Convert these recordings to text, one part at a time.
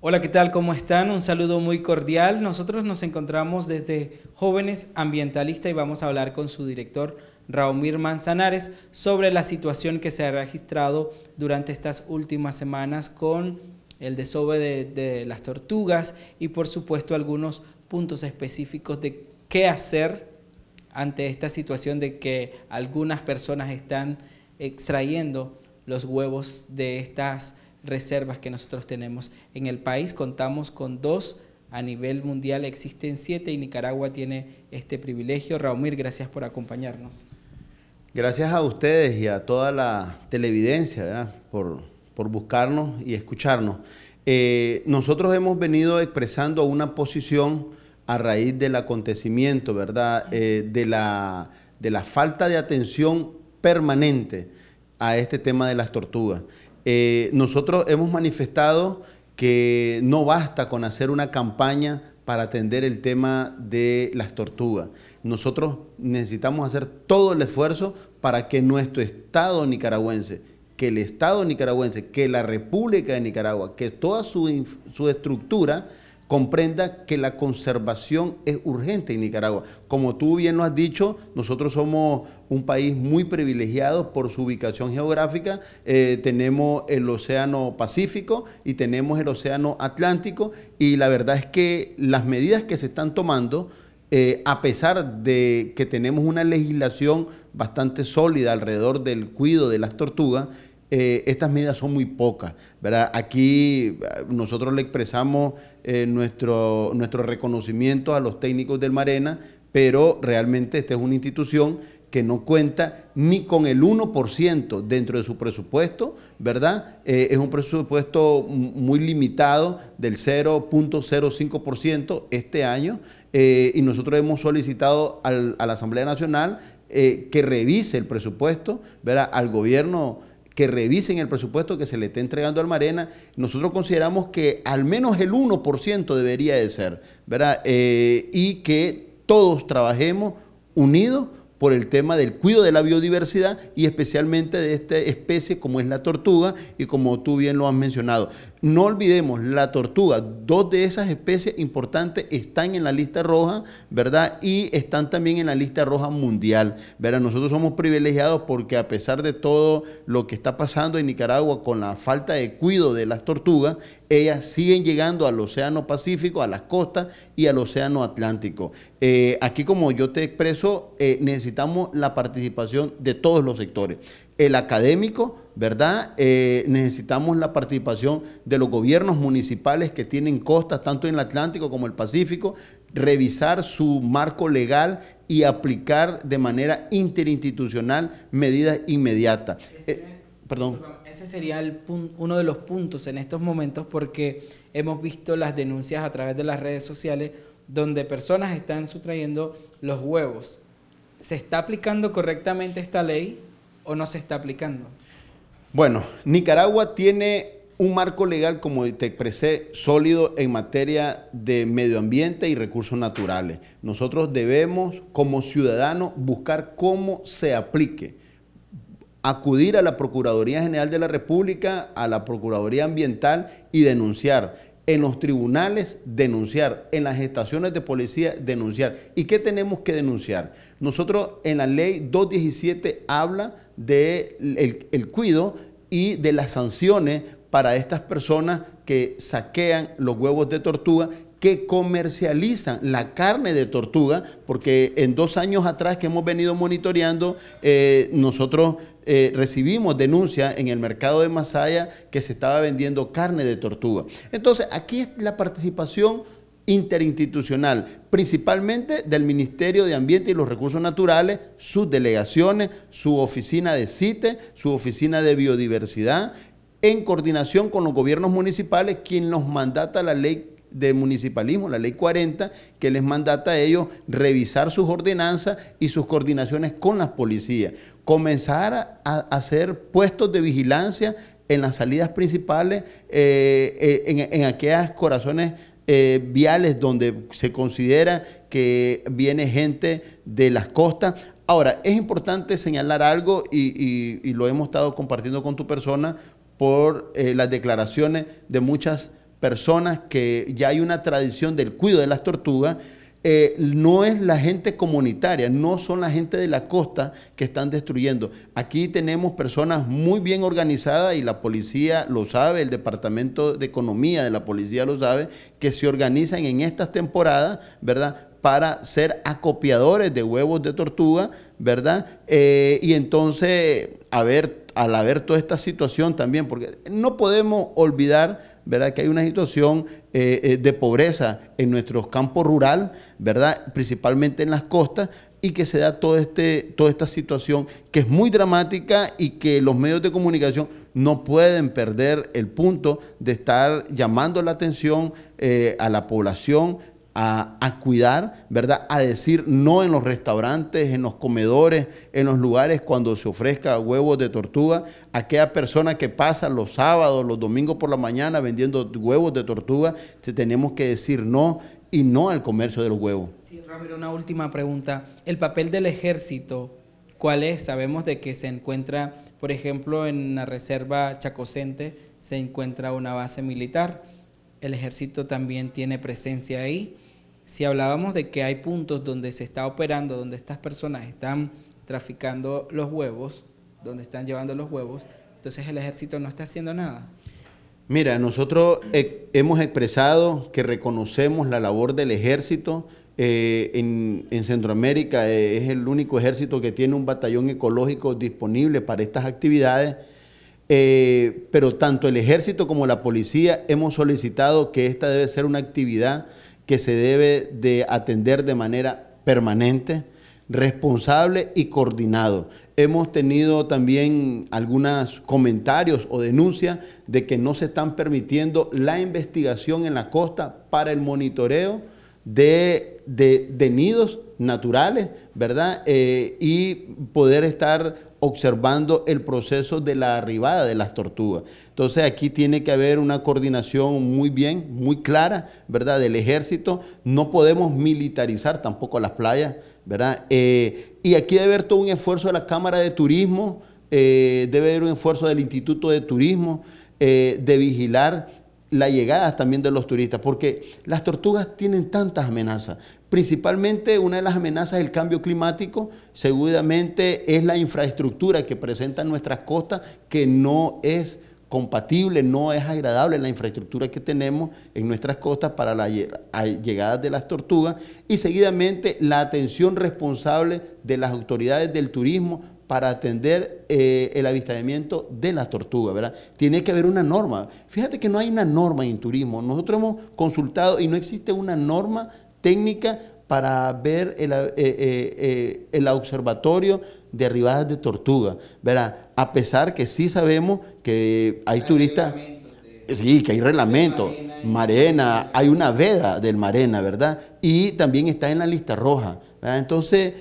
Hola, ¿qué tal? ¿Cómo están? Un saludo muy cordial. Nosotros nos encontramos desde Jóvenes Ambientalistas y vamos a hablar con su director, Raúl Manzanares, sobre la situación que se ha registrado durante estas últimas semanas con el desove de, de las tortugas y por supuesto algunos puntos específicos de qué hacer ante esta situación de que algunas personas están extrayendo los huevos de estas reservas que nosotros tenemos en el país. Contamos con dos, a nivel mundial existen siete y Nicaragua tiene este privilegio. Raumir, gracias por acompañarnos. Gracias a ustedes y a toda la televidencia Por, buscarnos y escucharnos. Eh, nosotros hemos venido expresando una posición a raíz del acontecimiento, ¿verdad? Eh, de la falta de atención permanente a este tema de las tortugas. Eh, nosotros hemos manifestado que no basta con hacer una campaña para atender el tema de las tortugas. Nosotros necesitamos hacer todo el esfuerzo para que nuestro Estado nicaragüense, que el Estado nicaragüense, que la República de Nicaragua, que toda su, su estructura comprenda que la conservación es urgente en Nicaragua. Como tú bien lo has dicho, nosotros somos un país muy privilegiado por su ubicación geográfica. Eh, tenemos el Océano Pacífico y tenemos el Océano Atlántico y la verdad es que las medidas que se están tomando, eh, a pesar de que tenemos una legislación bastante sólida alrededor del cuido de las tortugas, eh, estas medidas son muy pocas. ¿verdad? Aquí eh, nosotros le expresamos eh, nuestro, nuestro reconocimiento a los técnicos del Marena, pero realmente esta es una institución que no cuenta ni con el 1% dentro de su presupuesto, ¿verdad? es un presupuesto muy limitado del 0.05% este año y nosotros hemos solicitado a la Asamblea Nacional que revise el presupuesto, ¿verdad? Al gobierno que revisen el presupuesto que se le está entregando al Marena. Nosotros consideramos que al menos el 1% debería de ser, ¿verdad? Eh, y que todos trabajemos unidos por el tema del cuidado de la biodiversidad y especialmente de esta especie como es la tortuga y como tú bien lo has mencionado. No olvidemos, la tortuga, dos de esas especies importantes están en la lista roja, ¿verdad? Y están también en la lista roja mundial, ¿verdad? Nosotros somos privilegiados porque a pesar de todo lo que está pasando en Nicaragua con la falta de cuidado de las tortugas, ellas siguen llegando al Océano Pacífico, a las costas y al Océano Atlántico. Eh, aquí, como yo te expreso, eh, necesitamos la participación de todos los sectores el académico, ¿verdad? Eh, necesitamos la participación de los gobiernos municipales que tienen costas tanto en el Atlántico como el Pacífico, revisar su marco legal y aplicar de manera interinstitucional medidas inmediatas. Eh, perdón. Ese sería uno de los puntos en estos momentos porque hemos visto las denuncias a través de las redes sociales donde personas están sustrayendo los huevos. ¿Se está aplicando correctamente esta ley? o no se está aplicando? Bueno, Nicaragua tiene un marco legal, como te expresé, sólido en materia de medio ambiente y recursos naturales. Nosotros debemos, como ciudadanos, buscar cómo se aplique. Acudir a la Procuraduría General de la República, a la Procuraduría Ambiental y denunciar en los tribunales denunciar, en las estaciones de policía denunciar. ¿Y qué tenemos que denunciar? Nosotros en la ley 217 habla del de el, cuido y de las sanciones para estas personas que saquean los huevos de tortuga que comercializan la carne de tortuga, porque en dos años atrás que hemos venido monitoreando, eh, nosotros eh, recibimos denuncia en el mercado de Masaya que se estaba vendiendo carne de tortuga. Entonces, aquí es la participación interinstitucional, principalmente del Ministerio de Ambiente y los Recursos Naturales, sus delegaciones, su oficina de CITES, su oficina de biodiversidad, en coordinación con los gobiernos municipales, quien nos mandata la ley de municipalismo, la ley 40, que les mandata a ellos revisar sus ordenanzas y sus coordinaciones con las policías, comenzar a, hacer puestos de vigilancia en las salidas principales, eh, eh, en, aquellas corazones eh, viales donde se considera que viene gente de las costas. Ahora, es importante señalar algo y, lo hemos estado compartiendo con tu persona por las declaraciones de muchas personas que ya hay una tradición del cuidado de las tortugas, eh, no es la gente comunitaria, no son la gente de la costa que están destruyendo. Aquí tenemos personas muy bien organizadas y la policía lo sabe, el Departamento de Economía de la Policía lo sabe, que se organizan en estas temporadas, ¿verdad? para ser acopiadores de huevos de tortuga, ¿verdad? Eh, y entonces, a ver, al haber toda esta situación también, porque no podemos olvidar, ¿verdad?, que hay una situación eh, eh, de pobreza en nuestros campos rural, ¿verdad?, principalmente en las costas, y que se da todo este, toda esta situación que es muy dramática y que los medios de comunicación no pueden perder el punto de estar llamando la atención a la población a, cuidar, ¿verdad? A decir no en los restaurantes, en los comedores, en los lugares cuando se ofrezca huevos de tortuga. Aquella persona que pasa los sábados, los domingos por la mañana vendiendo huevos de tortuga, tenemos que decir no y no al comercio de los huevos. Sí, Ramiro, una última pregunta. El papel del ejército, ¿cuál es? Sabemos de que se encuentra, por ejemplo, en la reserva Chacocente se encuentra una base militar. El ejército también tiene presencia ahí si hablábamos de que hay puntos donde se está operando, donde estas personas están traficando los huevos, donde están llevando los huevos, entonces el ejército no está haciendo nada. Mira, nosotros e, hemos expresado que reconocemos la labor del ejército. Eh, en, Centroamérica eh, es el único ejército que tiene un batallón ecológico disponible para estas actividades. Eh, pero tanto el ejército como la policía hemos solicitado que esta debe ser una actividad que se debe de atender de manera permanente, responsable y coordinado. Hemos tenido también algunos comentarios o denuncias de que no se están permitiendo la investigación en la costa para el monitoreo de, nidos naturales, ¿verdad? Eh, y poder estar observando el proceso de la arribada de las tortugas. Entonces aquí tiene que haber una coordinación muy bien, muy clara, ¿verdad? Del ejército. No podemos militarizar tampoco las playas, ¿verdad? Eh, y aquí debe haber todo un esfuerzo de la Cámara de Turismo, eh, debe haber un esfuerzo del Instituto de Turismo, de vigilar la llegada también de los turistas, porque las tortugas tienen tantas amenazas. Principalmente una de las amenazas es el cambio climático, seguramente es la infraestructura que presentan nuestras costas, que no es compatible, no es agradable la infraestructura que tenemos en nuestras costas para la llegada de las tortugas y seguidamente la atención responsable de las autoridades del turismo para atender eh, el avistamiento de las tortugas, ¿verdad? Tiene que haber una norma. Fíjate que no hay una norma en turismo. Nosotros hemos consultado y no existe una norma técnica para ver eh, eh, eh, el, observatorio de arribadas de tortuga. a pesar que sí sabemos que hay, turistas, sí, que hay reglamento Marena, hay una veda del Marena, ¿verdad? Y también está en la lista roja. Entonces,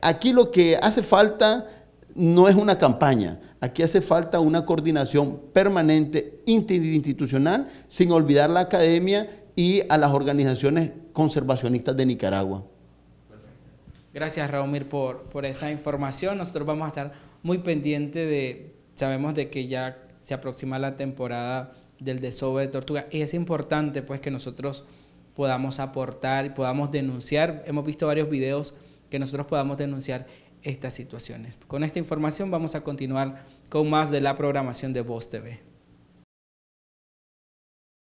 aquí lo que hace falta no es una campaña, aquí hace falta una coordinación permanente interinstitucional, sin olvidar la academia y a las organizaciones conservacionistas de Nicaragua. Gracias, Raúl, por, por esa información. Nosotros vamos a estar muy pendientes de, sabemos de que ya se aproxima la temporada del desove de tortuga y es importante pues que nosotros podamos aportar y podamos denunciar. Hemos visto varios videos que nosotros podamos denunciar estas situaciones. Con esta información vamos a continuar con más de la programación de Voz TV.